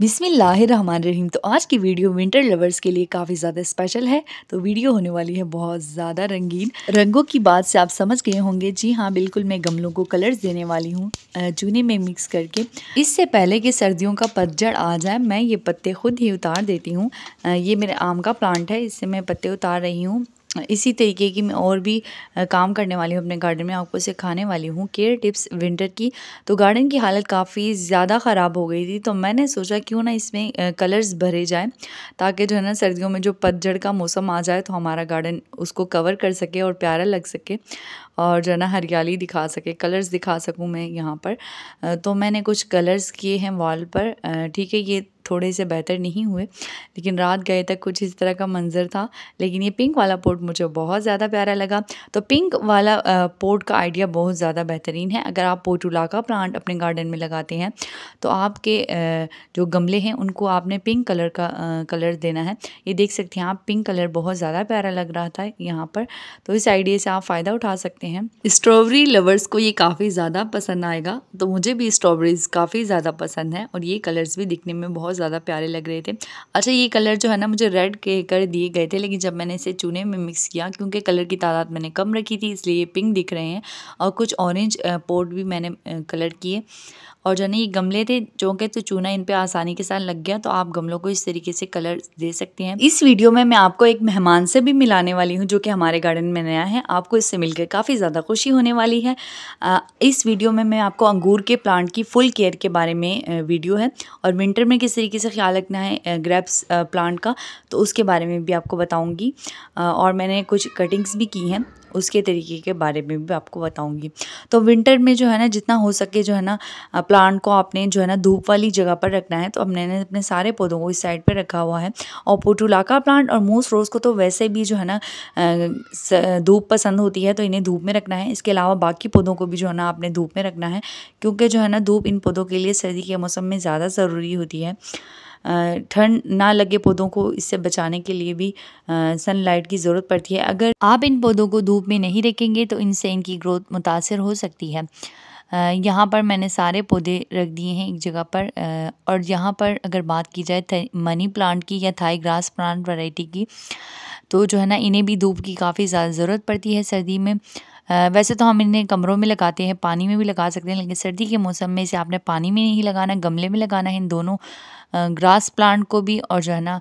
बिसमीम तो आज की वीडियो विंटर लवर्स के लिए काफ़ी ज़्यादा स्पेशल है तो वीडियो होने वाली है बहुत ज़्यादा रंगीन रंगों की बात से आप समझ गए होंगे जी हाँ बिल्कुल मैं गमलों को कलर्स देने वाली हूँ चूने में मिक्स करके इससे पहले कि सर्दियों का पतझड़ आ जाए मैं ये पत्ते खुद ही उतार देती हूँ ये मेरे आम का प्लांट है इससे मैं पत्ते उतार रही हूँ इसी तरीके की मैं और भी काम करने वाली हूँ अपने गार्डन में आपको सिखाने वाली हूँ केयर टिप्स विंटर की तो गार्डन की हालत काफ़ी ज़्यादा ख़राब हो गई थी तो मैंने सोचा क्यों ना इसमें कलर्स भरे जाए ताकि जो है ना सर्दियों में जो पतझड़ का मौसम आ जाए तो हमारा गार्डन उसको कवर कर सके और प्यारा लग सके और जो है ना हरियाली दिखा सके कलर्स दिखा सकूँ मैं यहाँ पर तो मैंने कुछ कलर्स किए हैं वॉल पर ठीक है ये थोड़े से बेहतर नहीं हुए लेकिन रात गए तक कुछ इस तरह का मंज़र था लेकिन ये पिंक वाला पोर्ट मुझे बहुत ज़्यादा प्यारा लगा तो पिंक वाला पोर्ट का आइडिया बहुत ज़्यादा बेहतरीन है अगर आप पोटूला का प्लांट अपने गार्डन में लगाते हैं तो आपके जो गमले हैं उनको आपने पिंक कलर का कलर देना है ये देख सकते हैं आप पिंक कलर बहुत ज़्यादा प्यारा लग रहा था यहाँ पर तो इस आइडिया से आप फ़ायदा उठा सकते हैं सकते हैं स्ट्रॉबेरी लवर्स को ये काफ़ी ज़्यादा पसंद आएगा तो मुझे भी स्ट्रॉबेरीज काफ़ी ज़्यादा पसंद है और ये कलर्स भी दिखने में बहुत ज़्यादा प्यारे लग रहे थे अच्छा ये कलर जो है ना मुझे रेड के कर दिए गए थे लेकिन जब मैंने इसे चूने में मिक्स किया क्योंकि कलर की तादाद मैंने कम रखी थी इसलिए ये पिंक दिख रहे हैं और कुछ ऑरेंज पोर्ट भी मैंने कलर किए और जो ये गमले थे जो के तो चूना इन पे आसानी के साथ लग गया तो आप गमलों को इस तरीके से कलर दे सकते हैं इस वीडियो में मैं आपको एक मेहमान से भी मिलाने वाली हूँ जो कि हमारे गार्डन में नया है आपको इससे मिलकर काफ़ी काफ़ी ज़्यादा खुशी होने वाली है इस वीडियो में मैं आपको अंगूर के प्लांट की फुल केयर के बारे में वीडियो है और विंटर में किस तरीके से ख्याल रखना है ग्रेप्स प्लांट का तो उसके बारे में भी आपको बताऊँगी और मैंने कुछ कटिंग्स भी की हैं उसके तरीके के बारे में भी आपको बताऊंगी तो विंटर में जो है ना जितना हो सके जो है ना प्लांट को आपने जो है ना धूप वाली जगह पर रखना है तो हमने अपने सारे पौधों को इस साइड पर रखा हुआ है और पोटुलाका प्लांट और मोस्ट रोज़ को तो वैसे भी जो है ना धूप पसंद होती है तो इन्हें धूप में रखना है इसके अलावा बाकी पौधों को भी जो है ना आपने धूप में रखना है क्योंकि जो है ना धूप इन पौधों के लिए सर्दी के मौसम में ज़्यादा ज़रूरी होती है ठंड ना लगे पौधों को इससे बचाने के लिए भी सनलाइट की ज़रूरत पड़ती है अगर आप इन पौधों को धूप में नहीं रखेंगे तो इनसे इनकी ग्रोथ मुतासर हो सकती है यहाँ पर मैंने सारे पौधे रख दिए हैं एक जगह पर और यहाँ पर अगर बात की जाए मनी प्लांट की या थाई ग्रास प्लांट वैरायटी की तो जो है ना इन्हें भी धूप की काफ़ी ज़्यादा ज़रूरत पड़ती है सर्दी में वैसे तो हम इन्हें कमरों में लगाते हैं पानी में भी लगा सकते हैं लेकिन सर्दी के मौसम में इसे आपने पानी में नहीं लगाना गमले में लगाना है इन दोनों ग्रास प्लांट को भी और जो है ना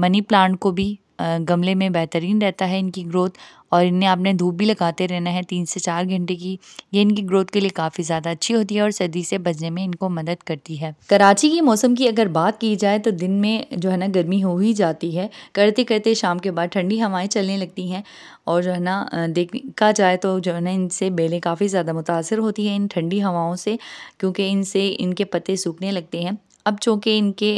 मनी प्लांट को भी गमले में बेहतरीन रहता है इनकी ग्रोथ और इन्हें आपने धूप भी लगाते रहना है तीन से चार घंटे की ये इनकी ग्रोथ के लिए काफ़ी ज़्यादा अच्छी होती है और सर्दी से बचने में इनको मदद करती है कराची के मौसम की अगर बात की जाए तो दिन में जो है ना गर्मी हो ही जाती है करते करते शाम के बाद ठंडी हवाएं चलने लगती हैं और जो है ना देखा जाए तो जो है ना इनसे बेलें काफ़ी ज़्यादा मुतासर होती हैं इन ठंडी हवाओं से क्योंकि इनसे इनके पत्ते सूखने लगते हैं अब चूँकि इनके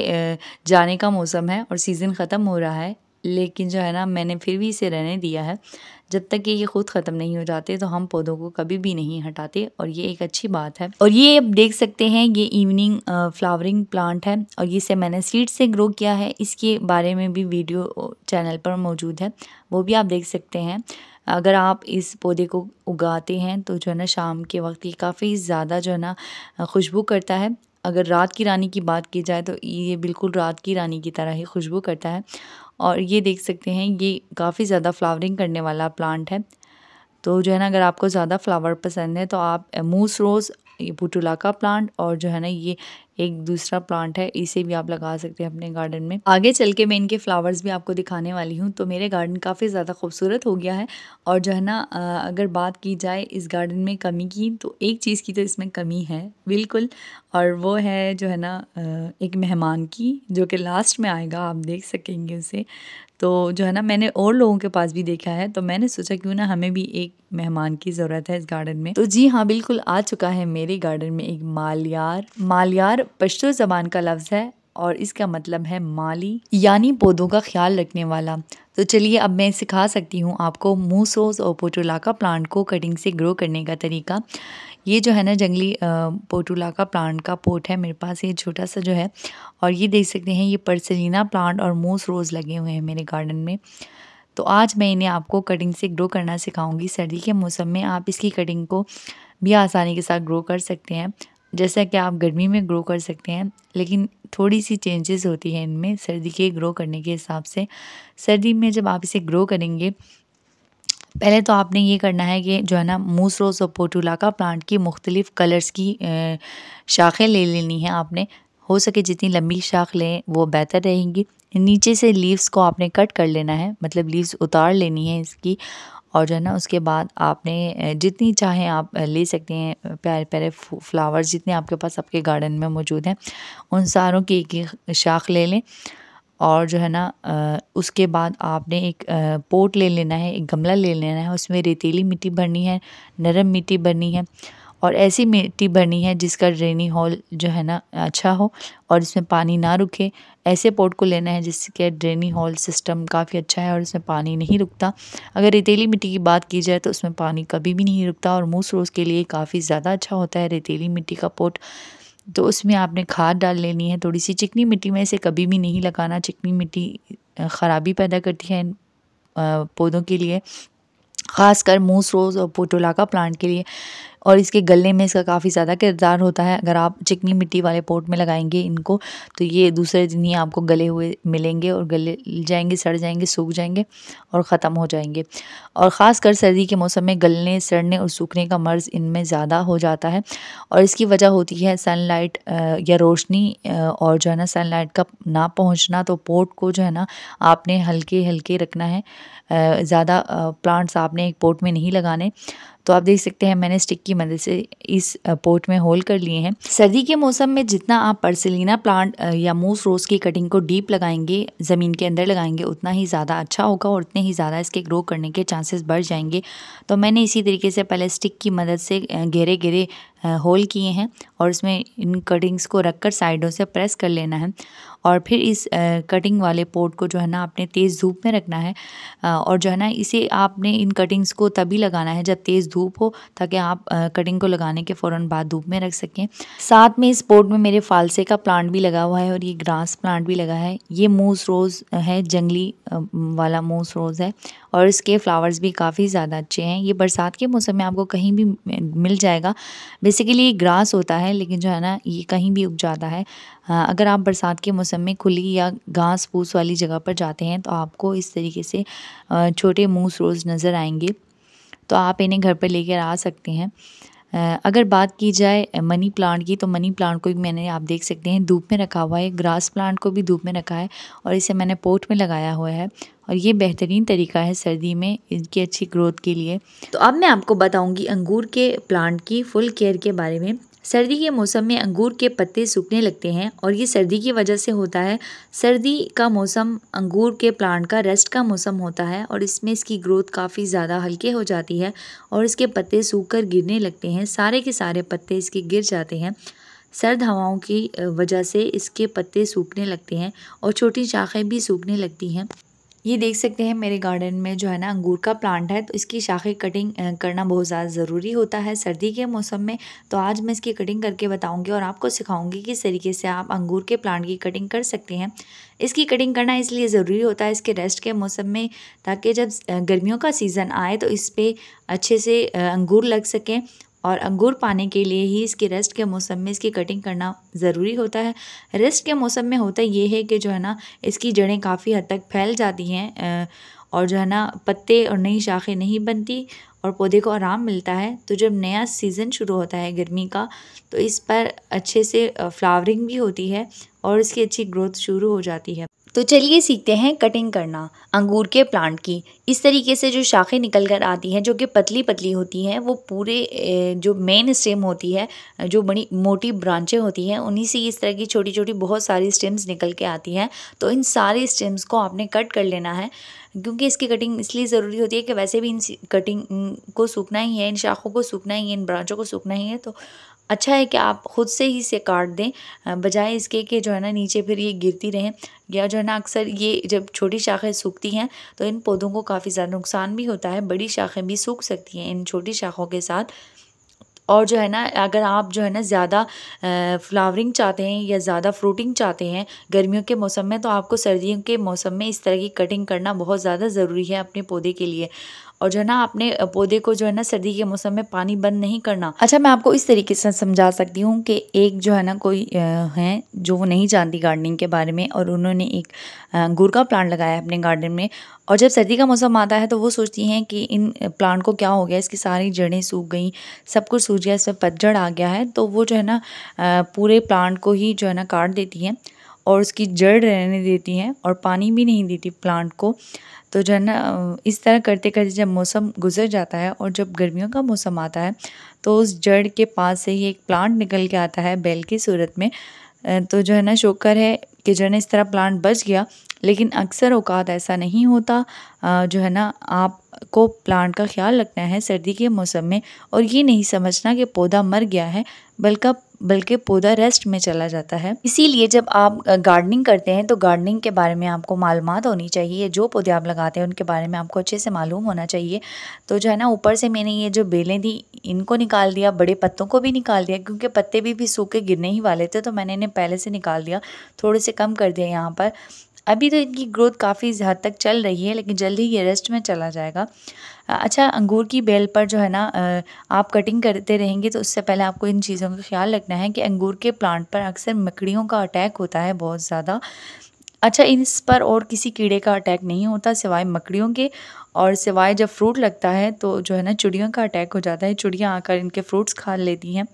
जाने का मौसम है और सीज़न ख़त्म हो रहा है लेकिन जो है ना मैंने फिर भी इसे रहने दिया है जब तक कि ये खुद ख़त्म नहीं हो जाते तो हम पौधों को कभी भी नहीं हटाते और ये एक अच्छी बात है और ये आप देख सकते हैं ये इवनिंग फ्लावरिंग प्लांट है और इसे मैंने सीड से ग्रो किया है इसके बारे में भी वीडियो चैनल पर मौजूद है वो भी आप देख सकते हैं अगर आप इस पौधे को उगाते हैं तो जो है ना शाम के वक्त ये काफ़ी ज़्यादा जो है ना खुशबू करता है अगर रात की रानी की बात की जाए तो ये बिल्कुल रात की रानी की तरह ही खुशबू करता है और ये देख सकते हैं ये काफ़ी ज़्यादा फ्लावरिंग करने वाला प्लांट है तो जो है ना अगर आपको ज़्यादा फ्लावर पसंद है तो आप मूस रोज़ ये बुटुला का प्लांट और जो है ना ये एक दूसरा प्लांट है इसे भी आप लगा सकते हैं अपने गार्डन में आगे चल के मैं इनके फ्लावर्स भी आपको दिखाने वाली हूँ तो मेरे गार्डन काफ़ी ज़्यादा खूबसूरत हो गया है और जो है ना अगर बात की जाए इस गार्डन में कमी की तो एक चीज़ की तो इसमें कमी है बिल्कुल और वो है जो है ना एक मेहमान की जो कि लास्ट में आएगा आप देख सकेंगे उसे तो जो है ना मैंने और लोगों के पास भी देखा है तो मैंने सोचा क्यों ना हमें भी एक मेहमान की ज़रूरत है इस गार्डन में तो जी हाँ बिल्कुल आ चुका है मेरे गार्डन में एक मालियार मालियार पश्तो ज़बान का लफ्ज़ है और इसका मतलब है माली यानी पौधों का ख्याल रखने वाला तो चलिए अब मैं सिखा सकती हूँ आपको मूसोस और पोटोलाका प्लांट को कटिंग से ग्रो करने का तरीका ये जो है ना जंगली पोटोलाका प्लांट का पोट है मेरे पास ये छोटा सा जो है और ये देख सकते हैं ये परसलीना प्लांट और मूस रोज़ लगे हुए हैं मेरे गार्डन में तो आज मैं इन्हें आपको कटिंग से ग्रो करना सिखाऊंगी सर्दी के मौसम में आप इसकी कटिंग को भी आसानी के साथ ग्रो कर सकते हैं जैसा कि आप गर्मी में ग्रो कर सकते हैं लेकिन थोड़ी सी चेंजेस होती हैं इनमें सर्दी के ग्रो करने के हिसाब से सर्दी में जब आप इसे ग्रो करेंगे पहले तो आपने ये करना है कि जो है ना मूस रोज और पोटूला का प्लांट की मुख्तलिफ कलर्स की शाखें ले लेनी है आपने हो सके जितनी लंबी शाख लें वो बेहतर रहेंगी नीचे से लीव्स को आपने कट कर लेना है मतलब लीव्स उतार लेनी है इसकी और जो है ना उसके बाद आपने जितनी चाहें आप ले सकते हैं प्यारे प्यारे फ्लावर्स जितने आपके पास आपके गार्डन में मौजूद हैं उन सारों की एक एक शाख ले लें और जो है ना उसके बाद आपने एक पोट ले लेना है एक गमला ले लेना है उसमें रेतीली मिट्टी भरनी है नरम मिट्टी भरनी है और ऐसी मिट्टी भरनी है जिसका ड्रेनी हॉल जो है ना अच्छा हो और इसमें पानी ना रुके ऐसे पोर्ट को लेना है जिसके ड्रेनी हॉल सिस्टम काफ़ी अच्छा है और इसमें पानी नहीं रुकता अगर रेतीली मिट्टी की बात की जाए तो उसमें पानी कभी भी नहीं रुकता और मूस रोज़ के लिए काफ़ी ज़्यादा अच्छा होता है रेतीली मिट्टी का पोर्ट तो उसमें आपने खाद डाल लेनी है थोड़ी सी चिकनी मिट्टी में इसे कभी भी नहीं लगाना चिकनी मिट्टी ख़राबी पैदा करती है इन पौधों के लिए ख़ासकर मूस रोज़ और पोटोला का प्लांट के लिए और इसके गले में इसका काफ़ी ज़्यादा किरदार होता है अगर आप चिकनी मिट्टी वाले पोट में लगाएंगे इनको तो ये दूसरे दिन ही आपको गले हुए मिलेंगे और गले जाएंगे सड़ जाएंगे सूख जाएंगे और ख़त्म हो जाएंगे और ख़ासकर सर्दी के मौसम में गलने सड़ने और सूखने का मर्ज़ इनमें ज़्यादा हो जाता है और इसकी वजह होती है सन या रोशनी और जो है ना सन का ना पहुँचना तो पोट को जो है ना आपने हल्के हल्के रखना है ज़्यादा प्लांट्स आपने एक पोट में नहीं लगाने तो आप देख सकते हैं मैंने स्टिक की मदद से इस पोर्ट में होल कर लिए हैं सर्दी के मौसम में जितना आप परसिलीना प्लांट या मूस रोज़ की कटिंग को डीप लगाएंगे ज़मीन के अंदर लगाएंगे उतना ही ज़्यादा अच्छा होगा और उतने ही ज़्यादा इसके ग्रो करने के चांसेस बढ़ जाएंगे तो मैंने इसी तरीके से पहले स्टिक की मदद से गहरे गहरे होल किए हैं और इसमें इन कटिंग्स को रख कर साइडों से प्रेस कर लेना है और फिर इस कटिंग वाले पोर्ट को जो है ना आपने तेज़ धूप में रखना है और जो है ना इसे आपने इन कटिंग्स को तभी लगाना है जब तेज़ धूप हो ताकि आप कटिंग को लगाने के फ़ौर बाद धूप में रख सकें साथ में इस पोर्ट में मेरे फालसे का प्लांट भी लगा हुआ है और ये ग्रास प्लांट भी लगा है ये मूस रोज़ है जंगली वाला मूस रोज़ है और इसके फ्लावर्स भी काफ़ी ज़्यादा अच्छे हैं ये बरसात के मौसम में आपको कहीं भी मिल जाएगा बेसिकली ये ग्रास होता है लेकिन जो है ना ये कहीं भी उग जाता है अगर आप बरसात के मौसम में खुली या घास फूस वाली जगह पर जाते हैं तो आपको इस तरीके से छोटे मूस रोज़ नज़र आएंगे तो आप इन्हें घर पर लेकर आ सकते हैं अगर बात की जाए मनी प्लांट की तो मनी प्लांट को भी मैंने आप देख सकते हैं धूप में रखा हुआ है ग्रास प्लांट को भी धूप में रखा है और इसे मैंने पोट में लगाया हुआ है और ये बेहतरीन तरीका है सर्दी में इनकी अच्छी ग्रोथ के लिए तो अब मैं आपको बताऊंगी अंगूर के प्लांट की फुल केयर के बारे में सर्दी के मौसम में अंगूर के पत्ते सूखने लगते हैं और ये सर्दी की वजह से होता है सर्दी का मौसम अंगूर के प्लांट का रेस्ट का मौसम होता है और इसमें इसकी ग्रोथ काफ़ी ज़्यादा हल्के हो जाती है और इसके पत्ते सूख कर गिरने लगते हैं सारे के सारे पत्ते इसके गिर जाते हैं सर्द हवाओं की वजह से इसके पत्ते सूखने लगते हैं और छोटी शाखें भी सूखने लगती हैं ये देख सकते हैं मेरे गार्डन में जो है ना अंगूर का प्लांट है तो इसकी शाखें कटिंग करना बहुत ज़्यादा ज़रूरी होता है सर्दी के मौसम में तो आज मैं इसकी कटिंग करके बताऊंगी और आपको सिखाऊंगी किस तरीके से आप अंगूर के प्लांट की कटिंग कर सकते हैं इसकी कटिंग करना इसलिए ज़रूरी होता है इसके रेस्ट के मौसम में ताकि जब गर्मियों का सीज़न आए तो इस पर अच्छे से अंगूर लग सकें और अंगूर पाने के लिए ही इसकी रेस्ट के मौसम में इसकी कटिंग करना ज़रूरी होता है रेस्ट के मौसम में होता ये है कि जो है ना इसकी जड़ें काफ़ी हद तक फैल जाती हैं और जो है ना पत्ते और नई शाखें नहीं बनती और पौधे को आराम मिलता है तो जब नया सीज़न शुरू होता है गर्मी का तो इस पर अच्छे से फ्लावरिंग भी होती है और इसकी अच्छी ग्रोथ शुरू हो जाती है तो चलिए सीखते हैं कटिंग करना अंगूर के प्लांट की इस तरीके से जो शाखें निकल कर आती हैं जो कि पतली पतली होती हैं वो पूरे जो मेन स्टेम होती है जो बड़ी मोटी ब्रांचें होती हैं उन्हीं से इस तरह की छोटी छोटी बहुत सारी स्टेम्स निकल के आती हैं तो इन सारी स्टेम्स को आपने कट कर लेना है क्योंकि इसकी कटिंग इसलिए ज़रूरी होती है कि वैसे भी इन कटिंग को सूखना ही है इन शाखों को सूखना ही है इन ब्रांचों को सूखना ही है तो अच्छा है कि आप ख़ुद से ही इसे काट दें बजाय इसके कि जो है ना नीचे फिर ये गिरती रहें या जो है ना अक्सर ये जब छोटी शाखें सूखती हैं तो इन पौधों को काफ़ी ज़्यादा नुकसान भी होता है बड़ी शाखें भी सूख सकती हैं इन छोटी शाखों के साथ और जो है ना अगर आप जो है ना ज़्यादा फ्लावरिंग चाहते हैं या ज़्यादा फ्रूटिंग चाहते हैं गर्मियों के मौसम में तो आपको सर्दियों के मौसम में इस तरह की कटिंग करना बहुत ज़्यादा ज़रूरी है अपने पौधे के लिए और जो है ना आपने पौधे को जो है ना सर्दी के मौसम में पानी बंद नहीं करना अच्छा मैं आपको इस तरीके से समझा सकती हूँ कि एक जो है ना कोई है जो वो नहीं जानती गार्डनिंग के बारे में और उन्होंने एक गुड़ का प्लांट लगाया है अपने गार्डन में और जब सर्दी का मौसम आता है तो वो सोचती हैं कि इन प्लांट को क्या हो गया इसकी सारी जड़ें सूख गई सब कुछ सूख गया इसमें पतझड़ आ गया है तो वो जो है ना पूरे प्लांट को ही जो है ना काट देती हैं और उसकी जड़ रहने देती हैं और पानी भी नहीं देती प्लांट को तो जो है ना इस तरह करते करते जब मौसम गुजर जाता है और जब गर्मियों का मौसम आता है तो उस जड़ के पास से ही एक प्लांट निकल के आता है बैल की सूरत में तो जो है ना शोकर है कि जो है ना इस तरह प्लांट बच गया लेकिन अक्सर औकात ऐसा नहीं होता जो है ना आपको प्लांट का ख्याल रखना है सर्दी के मौसम में और ये नहीं समझना कि पौधा मर गया है बल्कि बल्कि पौधा रेस्ट में चला जाता है इसीलिए जब आप गार्डनिंग करते हैं तो गार्डनिंग के बारे में आपको मालूम होनी चाहिए जो पौधे आप लगाते हैं उनके बारे में आपको अच्छे से मालूम होना चाहिए तो जो है ना ऊपर से मैंने ये जो बेलें दी इनको निकाल दिया बड़े पत्तों को भी निकाल दिया क्योंकि पत्ते भी भी सूखे गिरने ही वाले थे तो मैंने इन्हें पहले से निकाल दिया थोड़े से कम कर दिया यहाँ पर अभी तो इनकी ग्रोथ काफ़ी हद तक चल रही है लेकिन जल्दी ये रेस्ट में चला जाएगा अच्छा अंगूर की बेल पर जो है ना आप कटिंग करते रहेंगे तो उससे पहले आपको इन चीज़ों का ख्याल रखना है कि अंगूर के प्लांट पर अक्सर मकड़ियों का अटैक होता है बहुत ज़्यादा अच्छा इस पर और किसी कीड़े का अटैक नहीं होता सिवाय मकड़ियों के और सिवाय जब फ्रूट लगता है तो जो है ना चिड़ियों का अटैक हो जाता है चिड़ियाँ आकर इनके फ्रूट्स खा लेती हैं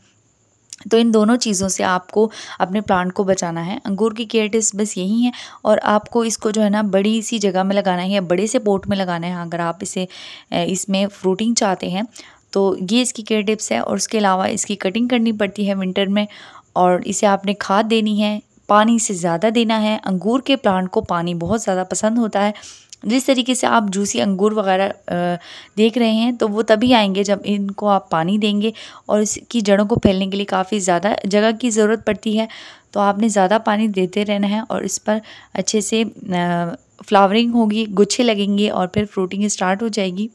तो इन दोनों चीज़ों से आपको अपने प्लांट को बचाना है अंगूर की केयर टिप्स बस यही है और आपको इसको जो है ना बड़ी सी जगह में लगाना है या बड़े से पोट में लगाना है अगर आप इसे इसमें फ्रूटिंग चाहते हैं तो ये इसकी केयर टिप्स है और उसके अलावा इसकी कटिंग करनी पड़ती है विंटर में और इसे आपने खाद देनी है पानी से ज़्यादा देना है अंगूर के प्लांट को पानी बहुत ज़्यादा पसंद होता है तो जिस तरीके से आप जूसी अंगूर वगैरह देख रहे हैं तो वो तभी आएंगे जब इनको आप पानी देंगे और इसकी जड़ों को फैलने के लिए काफ़ी ज़्यादा जगह की ज़रूरत पड़ती है तो आपने ज़्यादा पानी देते रहना है और इस पर अच्छे से फ्लावरिंग होगी गुच्छे लगेंगे और फिर फ्रूटिंग स्टार्ट हो जाएगी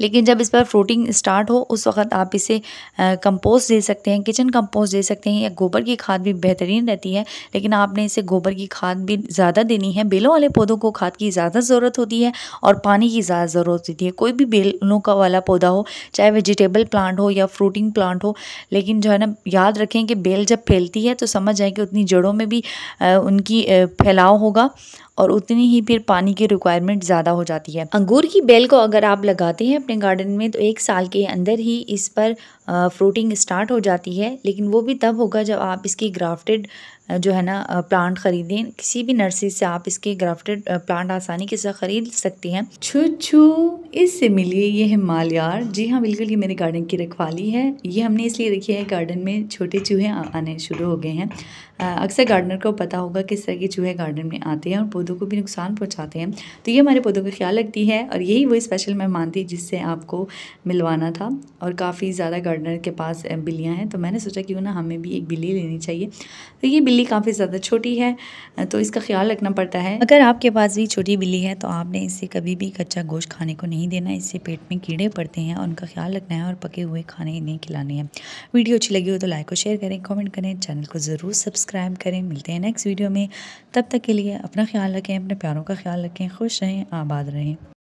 लेकिन जब इस पर फ्रूटिंग स्टार्ट हो उस वक्त आप इसे कंपोस्ट दे सकते हैं किचन कंपोस्ट दे सकते हैं या गोबर की खाद भी बेहतरीन रहती है लेकिन आपने इसे गोबर की खाद भी ज़्यादा देनी है बेलों वाले पौधों को खाद की ज़्यादा ज़रूरत होती है और पानी की ज़्यादा ज़रूरत होती है कोई भी बेलों का वाला पौधा हो चाहे वेजिटेबल प्लांट हो या फ्रूटिंग प्लांट हो लेकिन जो है ना याद रखें कि बेल जब फैलती है तो समझ जाए कि उतनी जड़ों में भी उनकी फैलाव होगा और उतनी ही फिर पानी की रिक्वायरमेंट ज़्यादा हो जाती है अंगूर की बेल को अगर आप लगाते हैं अपने गार्डन में तो एक साल के अंदर ही इस पर फ्रूटिंग स्टार्ट हो जाती है लेकिन वो भी तब होगा जब आप इसकी ग्राफ्टेड जो है ना प्लांट ख़रीदें किसी भी नर्सरी से आप इसके ग्राफ्टेड प्लांट आसानी के साथ ख़रीद सकते हैं छू छू इससे मिलिए ये है मालियार जी हाँ बिल्कुल ये मेरे गार्डन की रखवाली है ये हमने इसलिए रखी है गार्डन में छोटे चूहे आने शुरू हो गए हैं अक्सर गार्डनर को पता होगा किस तरह के चूहे गार्डन में आते हैं और पौधों को भी नुकसान पहुँचाते हैं तो ये हमारे पौधों का ख्याल रखती है और यही वो स्पेशल मेहमान थी जिससे आपको मिलवाना था और काफ़ी ज़्यादा गार्डन पार्टनर के पास बिल्लियाँ हैं तो मैंने सोचा क्यों ना हमें भी एक बिल्ली लेनी चाहिए तो ये बिल्ली काफ़ी ज़्यादा छोटी है तो इसका ख्याल रखना पड़ता है अगर आपके पास भी छोटी बिल्ली है तो आपने इसे कभी भी कच्चा गोश्त खाने को नहीं देना इससे पेट में कीड़े पड़ते हैं और उनका ख्याल रखना है और पके हुए खाने इन्हें खिलाने हैं वीडियो अच्छी लगी हो तो लाइक और शेयर करें कॉमेंट करें चैनल को ज़रूर सब्सक्राइब करें मिलते हैं नेक्स्ट वीडियो में तब तक के लिए अपना ख्याल रखें अपने प्यारों का ख्याल रखें खुश रहें आबाद रहें